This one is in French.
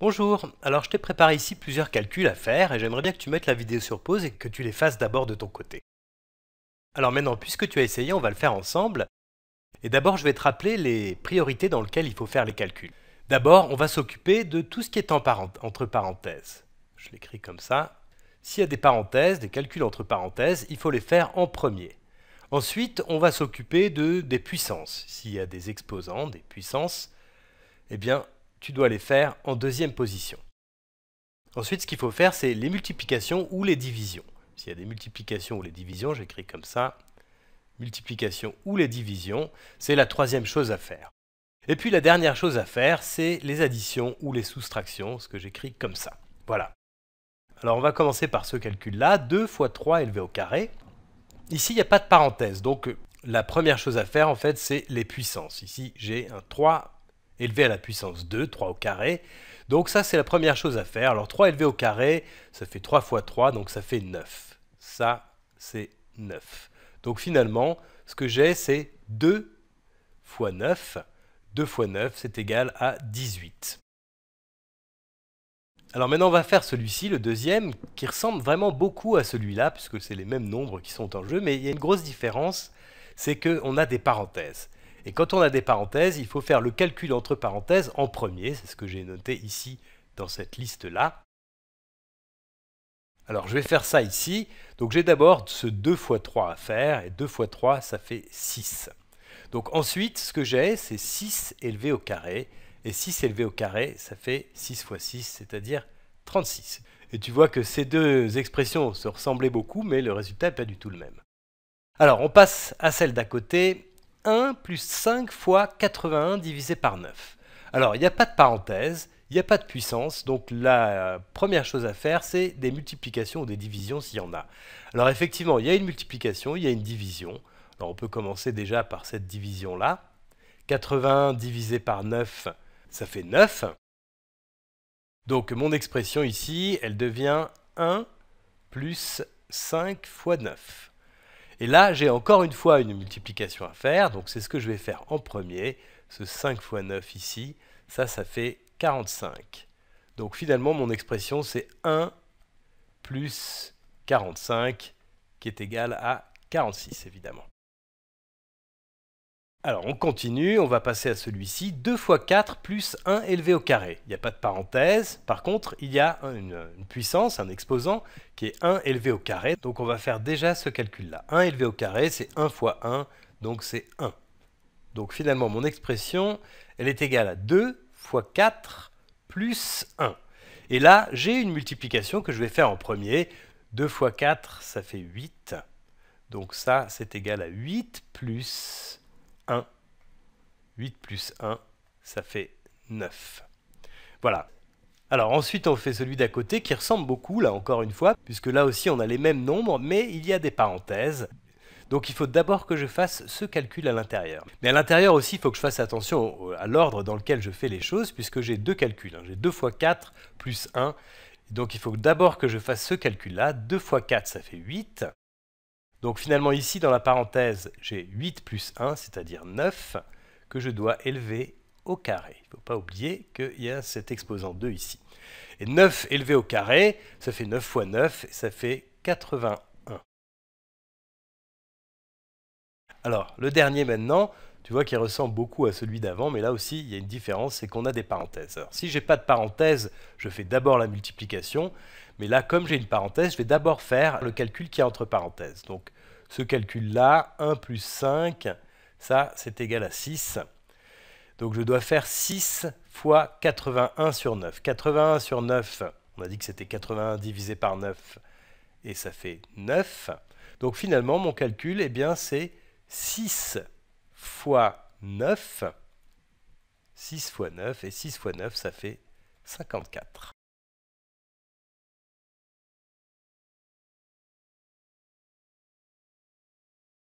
Bonjour, alors je t'ai préparé ici plusieurs calculs à faire et j'aimerais bien que tu mettes la vidéo sur pause et que tu les fasses d'abord de ton côté. Alors maintenant, puisque tu as essayé, on va le faire ensemble. Et d'abord, je vais te rappeler les priorités dans lesquelles il faut faire les calculs. D'abord, on va s'occuper de tout ce qui est entre parenthèses. Je l'écris comme ça. S'il y a des parenthèses, des calculs entre parenthèses, il faut les faire en premier. Ensuite, on va s'occuper de des puissances. S'il y a des exposants, des puissances, eh bien, tu dois les faire en deuxième position. Ensuite, ce qu'il faut faire, c'est les multiplications ou les divisions. S'il y a des multiplications ou les divisions, j'écris comme ça, multiplication ou les divisions, c'est la troisième chose à faire. Et puis la dernière chose à faire, c'est les additions ou les soustractions, ce que j'écris comme ça. Voilà. Alors on va commencer par ce calcul-là, 2 fois 3 élevé au carré. Ici, il n'y a pas de parenthèse, donc la première chose à faire, en fait, c'est les puissances. Ici, j'ai un 3 élevé à la puissance 2, 3 au carré. Donc ça, c'est la première chose à faire. Alors 3 élevé au carré, ça fait 3 fois 3, donc ça fait 9. Ça, c'est 9. Donc finalement, ce que j'ai, c'est 2 fois 9. 2 fois 9, c'est égal à 18. Alors maintenant, on va faire celui-ci, le deuxième, qui ressemble vraiment beaucoup à celui-là, puisque c'est les mêmes nombres qui sont en jeu, mais il y a une grosse différence, c'est qu'on a des parenthèses. Et quand on a des parenthèses, il faut faire le calcul entre parenthèses en premier, c'est ce que j'ai noté ici dans cette liste-là. Alors je vais faire ça ici, donc j'ai d'abord ce 2 x 3 à faire, et 2 x 3 ça fait 6. Donc ensuite, ce que j'ai, c'est 6 élevé au carré, et 6 élevé au carré, ça fait 6 x 6, c'est-à-dire 36. Et tu vois que ces deux expressions se ressemblaient beaucoup, mais le résultat n'est pas du tout le même. Alors on passe à celle d'à côté, 1 plus 5 fois 81 divisé par 9. Alors, il n'y a pas de parenthèse, il n'y a pas de puissance, donc la première chose à faire, c'est des multiplications ou des divisions s'il y en a. Alors effectivement, il y a une multiplication, il y a une division. Alors on peut commencer déjà par cette division-là. 81 divisé par 9, ça fait 9. Donc mon expression ici, elle devient 1 plus 5 fois 9. Et là, j'ai encore une fois une multiplication à faire, donc c'est ce que je vais faire en premier. Ce 5 fois 9 ici, ça, ça fait 45. Donc finalement, mon expression, c'est 1 plus 45, qui est égal à 46, évidemment. Alors on continue, on va passer à celui-ci. 2 fois 4 plus 1 élevé au carré. Il n'y a pas de parenthèse. Par contre, il y a une, puissance, un exposant, qui est 1 élevé au carré. Donc on va faire déjà ce calcul-là. 1 élevé au carré, c'est 1 fois 1, donc c'est 1. Donc finalement, mon expression, elle est égale à 2 fois 4 plus 1. Et là, j'ai une multiplication que je vais faire en premier. 2 fois 4, ça fait 8. Donc ça, c'est égal à 8 plus 1. 8 plus 1, ça fait 9. Voilà. Alors ensuite on fait celui d'à côté qui ressemble beaucoup là encore une fois, puisque là aussi on a les mêmes nombres, mais il y a des parenthèses. Donc il faut d'abord que je fasse ce calcul à l'intérieur. Mais à l'intérieur aussi, il faut que je fasse attention à l'ordre dans lequel je fais les choses, puisque j'ai deux calculs. Hein. J'ai 2 fois 4 plus 1. Donc il faut d'abord que je fasse ce calcul-là. 2 fois 4, ça fait 8. Donc finalement ici, dans la parenthèse, j'ai 8 plus 1, c'est-à-dire 9, que je dois élever au carré. Il ne faut pas oublier qu'il y a cet exposant 2 ici. Et 9 élevé au carré, ça fait 9 fois 9, ça fait 81. Alors, le dernier maintenant, tu vois qu'il ressemble beaucoup à celui d'avant, mais là aussi, il y a une différence, c'est qu'on a des parenthèses. Alors, si je n'ai pas de parenthèse, je fais d'abord la multiplication. Mais là, comme j'ai une parenthèse, je vais d'abord faire le calcul qui est entre parenthèses. Donc ce calcul-là, 1 plus 5, ça c'est égal à 6. Donc je dois faire 6 fois 81 sur 9. 81 sur 9, on a dit que c'était 81 divisé par 9, et ça fait 9. Donc finalement, mon calcul, eh bien, c'est 6 fois 9. 6 fois 9, et 6 fois 9, ça fait 54.